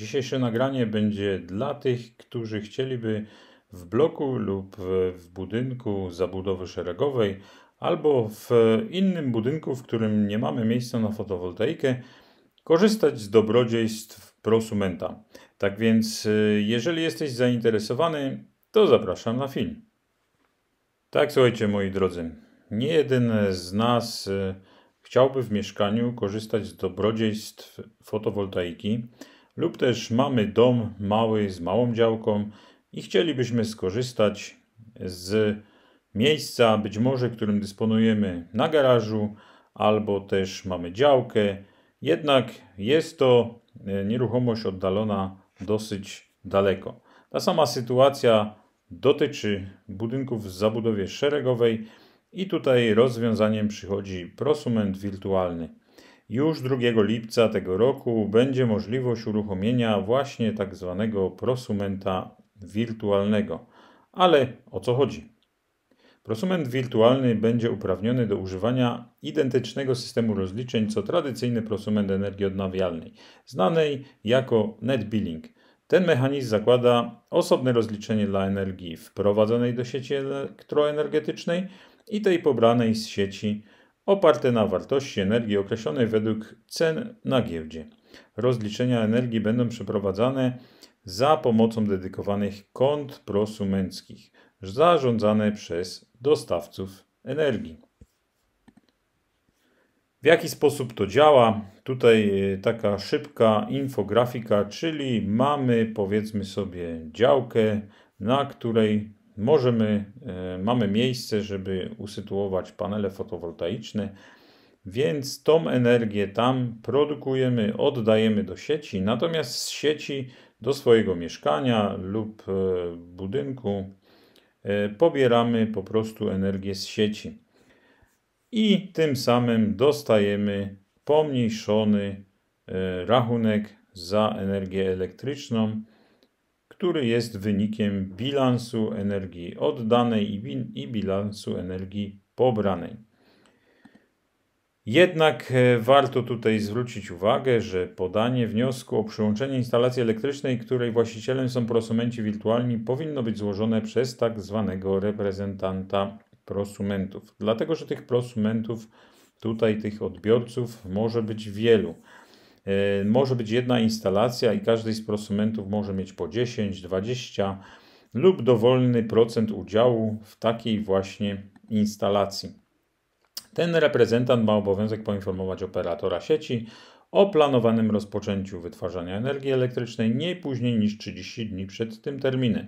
Dzisiejsze nagranie będzie dla tych, którzy chcieliby w bloku lub w budynku zabudowy szeregowej albo w innym budynku, w którym nie mamy miejsca na fotowoltaikę, korzystać z dobrodziejstw prosumenta. Tak więc, y, jeżeli jesteś zainteresowany, to zapraszam na film. Tak, słuchajcie, moi drodzy, nie jeden z nas y, chciałby w mieszkaniu korzystać z dobrodziejstw fotowoltaiki lub też mamy dom mały z małą działką i chcielibyśmy skorzystać z miejsca, być może którym dysponujemy na garażu, albo też mamy działkę. Jednak jest to e, nieruchomość oddalona dosyć daleko. Ta sama sytuacja dotyczy budynków w zabudowie szeregowej i tutaj rozwiązaniem przychodzi prosument wirtualny. Już 2 lipca tego roku będzie możliwość uruchomienia właśnie tak zwanego prosumenta wirtualnego. Ale o co chodzi? Prosument wirtualny będzie uprawniony do używania identycznego systemu rozliczeń co tradycyjny prosument energii odnawialnej, znanej jako net billing. Ten mechanizm zakłada osobne rozliczenie dla energii wprowadzonej do sieci elektroenergetycznej i tej pobranej z sieci elektroenergetycznej oparte na wartości energii określonej według cen na giełdzie. Rozliczenia energii będą przeprowadzane za pomocą dedykowanych kont prosumenckich, zarządzane przez dostawców energii. W jaki sposób to działa? Tutaj e, taka szybka infografika, czyli mamy powiedzmy sobie działkę, na której możemy, e, mamy miejsce, żeby usytuować panele fotowoltaiczne, więc tą energię tam produkujemy, oddajemy do sieci, natomiast z sieci do swojego mieszkania lub e, budynku e, pobieramy po prostu energię z sieci i tym samym dostajemy pomniejszony rachunek za energię elektryczną który jest wynikiem bilansu energii oddanej i, bilansu energii pobranej. Jednak e, warto tutaj zwrócić uwagę, że podanie wniosku o przyłączenie instalacji elektrycznej, której właścicielem są prosumenci wirtualni, powinno być złożone przez tak zwanego reprezentanta prosumentów. Dlatego, że tych prosumentów, tutaj tych odbiorców, może być wielu. Y, może być jedna instalacja i każdy z prosumentów może mieć po 10, 20 lub dowolny procent udziału w takiej właśnie instalacji. Ten reprezentant ma obowiązek poinformować operatora sieci o planowanym rozpoczęciu wytwarzania energii elektrycznej nie później niż 30 dni przed tym terminem.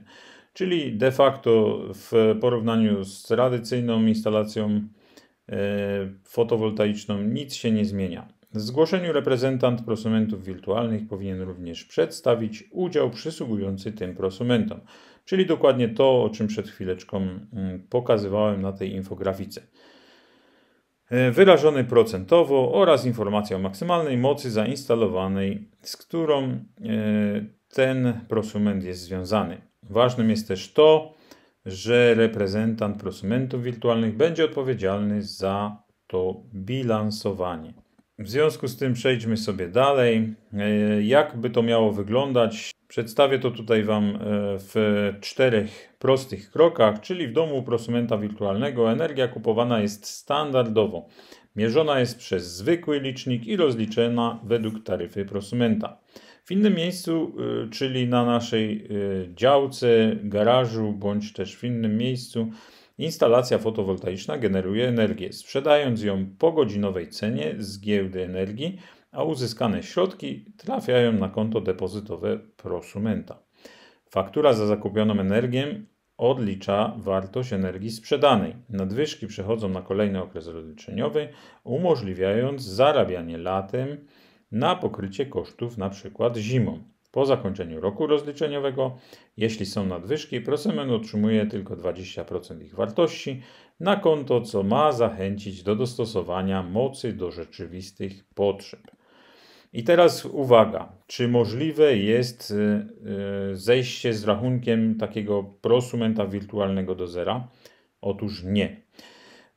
Czyli de facto w porównaniu z tradycyjną instalacją y, fotowoltaiczną nic się nie zmienia. W zgłoszeniu reprezentant prosumentów wirtualnych powinien również przedstawić udział przysługujący tym prosumentom, czyli dokładnie to, o czym przed chwileczką mm, pokazywałem na tej infografice. E, wyrażony procentowo oraz informacja o maksymalnej mocy zainstalowanej, z którą e, ten prosument jest związany. Ważnym jest też to, że reprezentant prosumentów wirtualnych będzie odpowiedzialny za to bilansowanie. W związku z tym przejdźmy sobie dalej. E, Jak by to miało wyglądać? Przedstawię to tutaj Wam e, w czterech prostych krokach, czyli w domu prosumenta wirtualnego energia kupowana jest standardowo. Mierzona jest przez zwykły licznik i rozliczona według taryfy prosumenta. W innym miejscu, e, czyli na naszej działce, garażu bądź też w innym miejscu, Instalacja fotowoltaiczna generuje energię, sprzedając ją po godzinowej cenie z giełdy energii, a uzyskane środki trafiają na konto depozytowe prosumenta. Faktura za zakupioną energię odlicza wartość energii sprzedanej. Nadwyżki przechodzą na kolejny okres rozliczeniowy, umożliwiając zarabianie latem na pokrycie kosztów np. zimą. Po zakończeniu roku rozliczeniowego, jeśli są nadwyżki, prosument otrzymuje tylko 20% ich wartości na konto, co ma zachęcić do dostosowania mocy do rzeczywistych potrzeb. I teraz uwaga, czy możliwe jest y, y, zejście z rachunkiem takiego prosumenta wirtualnego do zera? Otóż nie.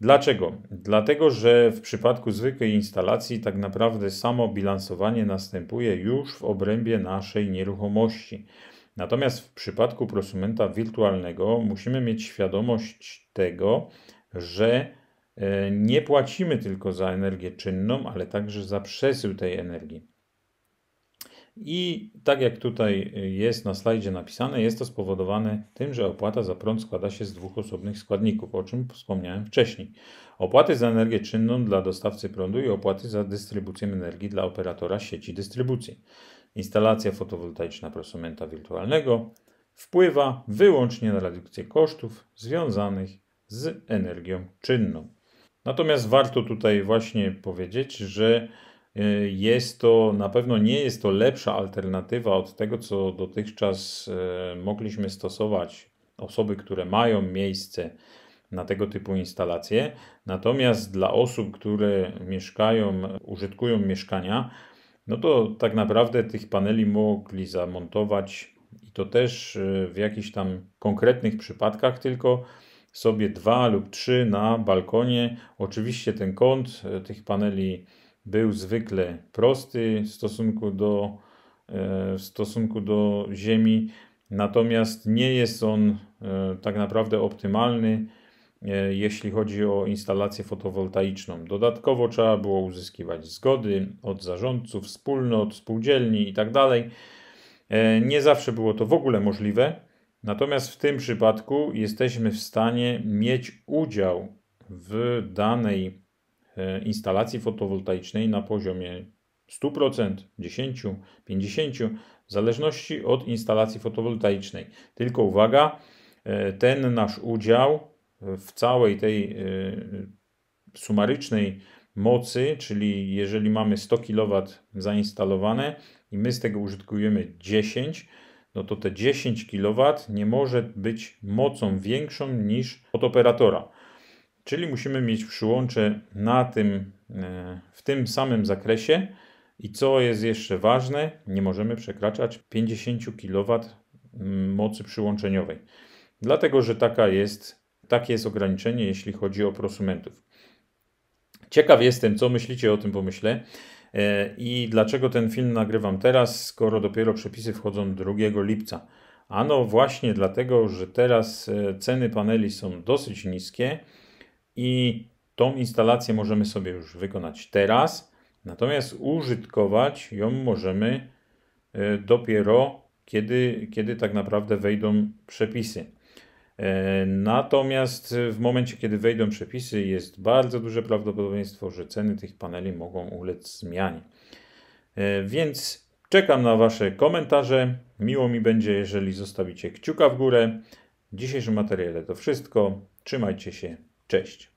Dlaczego? Dlatego, że w przypadku zwykłej instalacji tak naprawdę samo bilansowanie następuje już w obrębie naszej nieruchomości. Natomiast w przypadku prosumenta wirtualnego musimy mieć świadomość tego, że e, nie płacimy tylko za energię czynną, ale także za przesył tej energii. I tak jak tutaj y, jest na slajdzie napisane, jest to spowodowane tym, że opłata za prąd składa się z dwóch osobnych składników, o czym wspomniałem wcześniej. Opłaty za energię czynną dla dostawcy prądu i opłaty za dystrybucję energii dla operatora sieci dystrybucji. Instalacja fotowoltaiczna prosumenta wirtualnego wpływa wyłącznie na redukcję kosztów związanych z energią czynną. Natomiast warto tutaj właśnie powiedzieć, że E, jest to, na pewno nie jest to lepsza alternatywa od tego, co dotychczas e, mogliśmy stosować osoby, które mają miejsce na tego typu instalacje. Natomiast dla osób, które mieszkają, użytkują mieszkania, no to tak naprawdę tych paneli mogli zamontować i to też e, w jakichś tam konkretnych przypadkach tylko sobie dwa lub trzy na balkonie. Oczywiście ten kąt tych paneli był zwykle prosty w stosunku do, e, w stosunku do Ziemi, natomiast nie jest on e, tak naprawdę optymalny, e, jeśli chodzi o instalację fotowoltaiczną. Dodatkowo trzeba było uzyskiwać zgody od zarządców, wspólnot, spółdzielni itd. Tak nie zawsze było to w ogóle możliwe, natomiast w tym przypadku jesteśmy w stanie mieć udział w danej E, instalacji fotowoltaicznej na poziomie 100%, 10, 50, w zależności od instalacji fotowoltaicznej. Tylko uwaga, e, ten nasz udział w całej tej e, sumarycznej mocy, czyli jeżeli mamy 100 kW zainstalowane i my z tego użytkujemy 10, no to te 10 kW nie może być mocą większą niż od operatora. Czyli musimy mieć przyłącze na tym, e, w tym samym zakresie i co jest jeszcze ważne, nie możemy przekraczać 50 kW mm, mocy przyłączeniowej. Dlatego, że taka jest, takie jest ograniczenie, jeśli chodzi o prosumentów. Ciekaw jestem, co myślicie o tym pomyśle e, i dlaczego ten film nagrywam teraz, skoro dopiero przepisy wchodzą 2 lipca. Ano właśnie dlatego, że teraz e, ceny paneli są dosyć niskie i tą instalację możemy sobie już wykonać teraz, natomiast użytkować ją możemy e, dopiero kiedy, kiedy tak naprawdę wejdą przepisy. E, natomiast w momencie, kiedy wejdą przepisy, jest bardzo duże prawdopodobieństwo, że ceny tych paneli mogą ulec zmianie. E, więc czekam na Wasze komentarze. Miło mi będzie, jeżeli zostawicie kciuka w górę. W dzisiejszym materiale to wszystko. Trzymajcie się. Cześć.